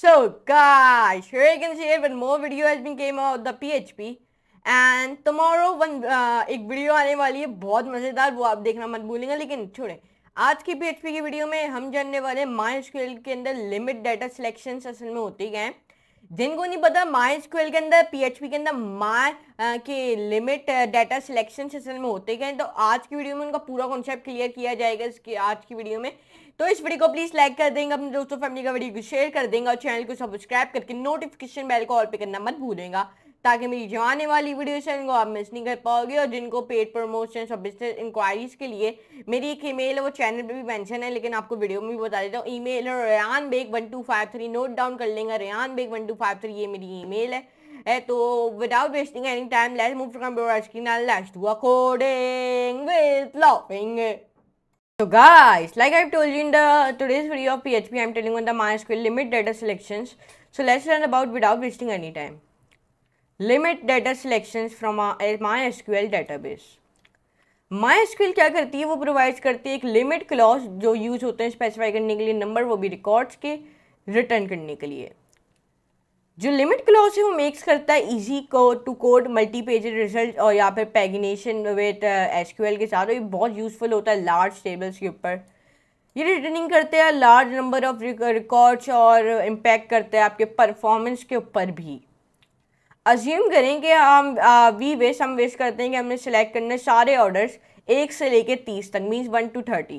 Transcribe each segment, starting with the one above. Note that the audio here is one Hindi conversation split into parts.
So guys, here you can see one more video has been came out the PHP and tomorrow one एक वीडियो आने वाली है बहुत मज़ेदार वो आप देखना मत भूलेंगे लेकिन छोड़े आज की पी की वीडियो में हम जानने वाले माई स्केल के अंदर लिमिट डाटा सिलेक्शन असल में होती क्या है जिनको नहीं पता माई स्क्वेल के अंदर पीएचपी के अंदर माई के लिमिट डाटा सिलेक्शन सिस्टम में होते गए तो आज की वीडियो में उनका पूरा कॉन्सेप्ट क्लियर किया जाएगा इसकी आज की वीडियो में तो इस वीडियो को प्लीज़ लाइक कर देंगे अपने दोस्तों फैमिली का वीडियो को शेयर कर देंगे और चैनल को सब्सक्राइब करके नोटिफिकेशन बेल को ऑल पे करना मत भूलेंगे ताकि मेरी जो आने वाली वीडियोस हैं इनको आप मिस नहीं कर पाओगे और जिनको पेड प्रमोशन और बिजनेस इंक्वायरीज के लिए मेरी एक ईमेल है वो चैनल पे भी मेंशन है लेकिन आपको वीडियो में भी बता देता हूँ ईमेल है Rehan Baig one two five three note down कर लेंगे Rehan Baig one two five three ये मेरी ई मेल है है तो without wasting any time let's move to computer screen and let's do according with loving So guys, like I've told you in the today's video of PHP, I'm telling on the MySQL limit data selections so let's learn about without wasting any time limit data selection from my S Q SQL database my S SQL क्या करती है वो प्रोवाइड करती है एक लिमिट क्लॉज जो यूज होते हैं स्पेसिफाई करने के लिए नंबर वो भी रिकॉर्ड्स के रिटर्न करने के लिए जो लिमिट क्लॉज है वो मेक्स करता है इजी को to code multi paged result और या फिर pagination with S Q L के साथ ये बहुत यूज़फुल होता है लार्ज टेबल्स के ऊपर ये रिटर्निंग करते हैं लार्ज नंबर ऑफ रिकॉर्ड्स और इम्पैक्ट करते हैं आपके परफॉर्मेंस के ऊपर भी अज्यूम करें कि हम वी uh, वेश हम वेस्ट करते हैं कि हमने सेलेक्ट करने सारे ऑर्डर्स एक से लेके तीस तक means one to thirty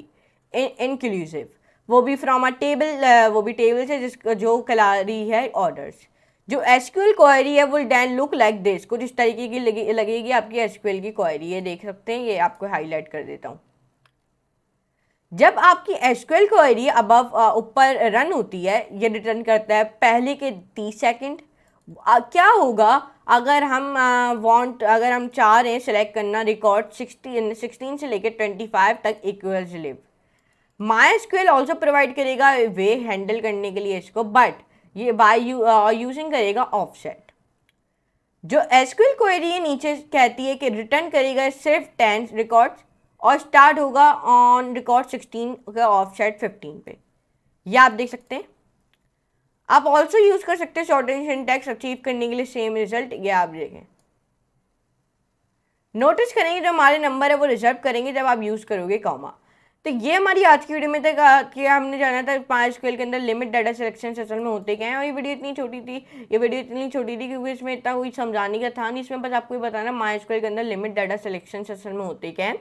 inclusive वो भी फ्रॉम अ टेबल वो भी टेबल से जिस जो कला रही है ऑर्डर्स जो एच क्यू क्वायरी है वो डैन लुक लाइक दिस कुछ इस तरीके की लगे, लगेगी आपकी एच क्यू की क्वायरी है देख सकते हैं ये आपको हाईलाइट कर देता हूँ जब आपकी एच क्यू क्वायरी अब ऊपर रन होती है ये रिटर्न करता है पहले के तीस सेकेंड क्या होगा अगर हम वांट अगर हम चाह रहे हैं सेलेक्ट करना रिकॉर्ड सिक्सटीन सिक्सटीन से लेकर ट्वेंटी फाइव तक equal live my sequel also provide करेगा वे हैंडल करने के लिए इसको बट ये बाई यूजिंग करेगा ऑफसेट जो एसक्यूएल क्वेरी नीचे कहती है कि रिटर्न करेगा सिर्फ टेन रिकॉर्ड्स और स्टार्ट होगा ऑन रिकॉर्ड सिक्सटीन का ऑफसेट फिफ्टीन पे ये आप देख सकते हैं आप ऑल्सो यूज़ कर सकते हैं शॉर्टेज सिंटैक्स अचीव करने के लिए सेम रिजल्ट ये आप देखें नोटिस करेंगे जो हमारे नंबर है वो रिजर्व करेंगे जब आप यूज़ करोगे कॉमा तो ये हमारी आज की वीडियो में तक कि हमने जाना था पाँच स्केल के अंदर लिमिट डाटा सिलेक्शन असल में होते क्या हैं और ये वीडियो इतनी छोटी थी ये वीडियो इतनी छोटी थी क्योंकि इसमें इतना कोई समझाने का था नहीं इसमें बस आपको ये बताना माई स्केल के अंदर लिमिट डाटा सिलेक्शन असल में होते क्या है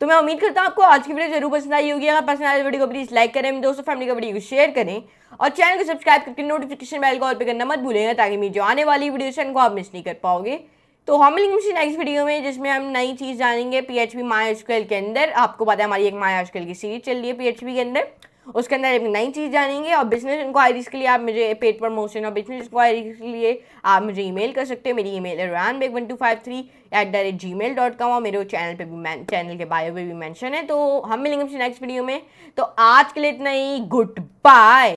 तो मैं उम्मीद करता हूँ आपको आज की वीडियो जरूर पसंद आई होगी अगर पसंद आए तो वीडियो को प्लीज़ लाइक करें मेरे दोस्तों फैमिली का वीडियो को शेयर करें और चैनल को सब्सक्राइब करके नोटिफिकेशन बेल को ऑल पे करना मत भूलेंगे ताकि मेरी जो आने वाली वीडियोशन को आप मिस नहीं कर पाओगे तो हम मशीन नेक्स्ट वीडियो में जिसमें हम नई चीज़ जानेंगे पी एच के अंदर आपको पता है हमारी एक माया के सीरीज चल रही है पी के अंदर उसके अंदर नई चीज़ जानेंगे और बिजनेस इंक्वायरीज़ के लिए आप मुझे पेड प्रमोशन और बिजनेस इंक्वायरीज के लिए आप मुझे ईमेल कर सकते हो मेरी ईमेल है Rehan Baig one two five three at the rate gmail dot com और मेरे चैनल पे भी चैनल के बायो पे भी मैंशन है तो हम मिलेंगे नेक्स्ट वीडियो में तो आज के लिए इतना ही गुड बाय